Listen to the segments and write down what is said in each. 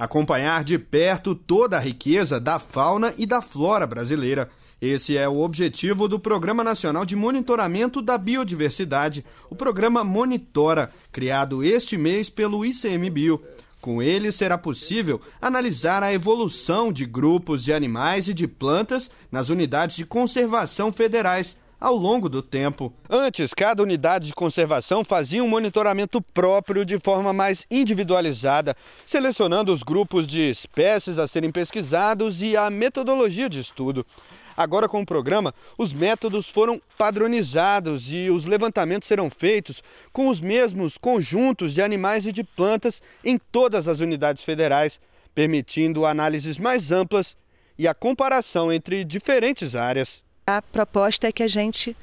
acompanhar de perto toda a riqueza da fauna e da flora brasileira. Esse é o objetivo do Programa Nacional de Monitoramento da Biodiversidade, o programa Monitora, criado este mês pelo ICMBio. Com ele será possível analisar a evolução de grupos de animais e de plantas nas unidades de conservação federais ao longo do tempo. Antes, cada unidade de conservação fazia um monitoramento próprio de forma mais individualizada, selecionando os grupos de espécies a serem pesquisados e a metodologia de estudo. Agora, com o programa, os métodos foram padronizados e os levantamentos serão feitos com os mesmos conjuntos de animais e de plantas em todas as unidades federais, permitindo análises mais amplas e a comparação entre diferentes áreas. A proposta é que a gente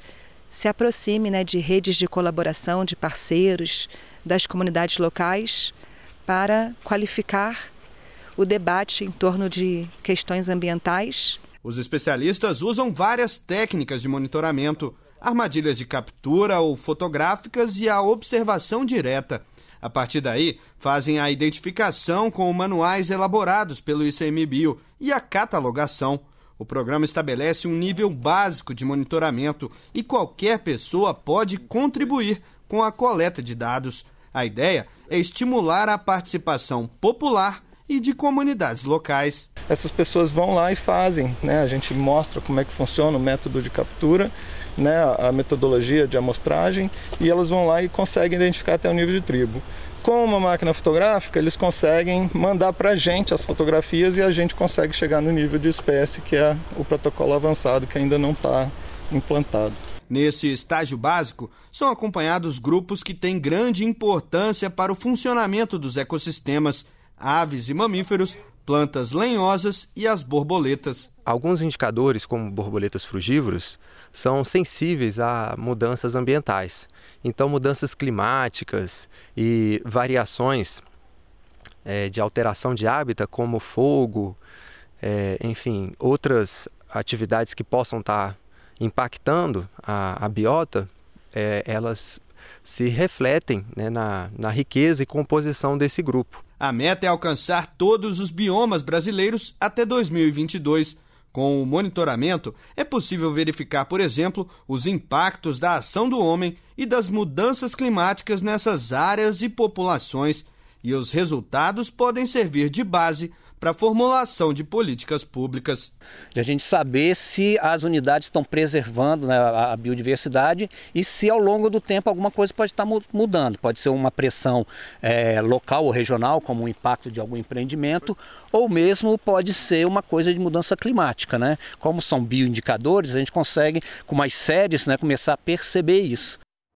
se aproxime né, de redes de colaboração, de parceiros, das comunidades locais, para qualificar o debate em torno de questões ambientais. Os especialistas usam várias técnicas de monitoramento, armadilhas de captura ou fotográficas e a observação direta. A partir daí, fazem a identificação com manuais elaborados pelo ICMBio e a catalogação. O programa estabelece um nível básico de monitoramento e qualquer pessoa pode contribuir com a coleta de dados. A ideia é estimular a participação popular e de comunidades locais. Essas pessoas vão lá e fazem, né? A gente mostra como é que funciona o método de captura, né? A metodologia de amostragem e elas vão lá e conseguem identificar até o nível de tribo. Com uma máquina fotográfica, eles conseguem mandar para a gente as fotografias e a gente consegue chegar no nível de espécie, que é o protocolo avançado que ainda não está implantado. Nesse estágio básico, são acompanhados grupos que têm grande importância para o funcionamento dos ecossistemas aves e mamíferos, plantas lenhosas e as borboletas. Alguns indicadores, como borboletas frugívoros, são sensíveis a mudanças ambientais. Então, mudanças climáticas e variações é, de alteração de hábitat, como fogo, é, enfim, outras atividades que possam estar tá impactando a, a biota, é, elas se refletem né, na, na riqueza e composição desse grupo. A meta é alcançar todos os biomas brasileiros até 2022. Com o monitoramento, é possível verificar, por exemplo, os impactos da ação do homem e das mudanças climáticas nessas áreas e populações, e os resultados podem servir de base para a formulação de políticas públicas. De a gente saber se as unidades estão preservando né, a biodiversidade e se ao longo do tempo alguma coisa pode estar tá mudando. Pode ser uma pressão é, local ou regional, como o impacto de algum empreendimento, ou mesmo pode ser uma coisa de mudança climática. Né? Como são bioindicadores, a gente consegue, com mais séries, né, começar a perceber isso.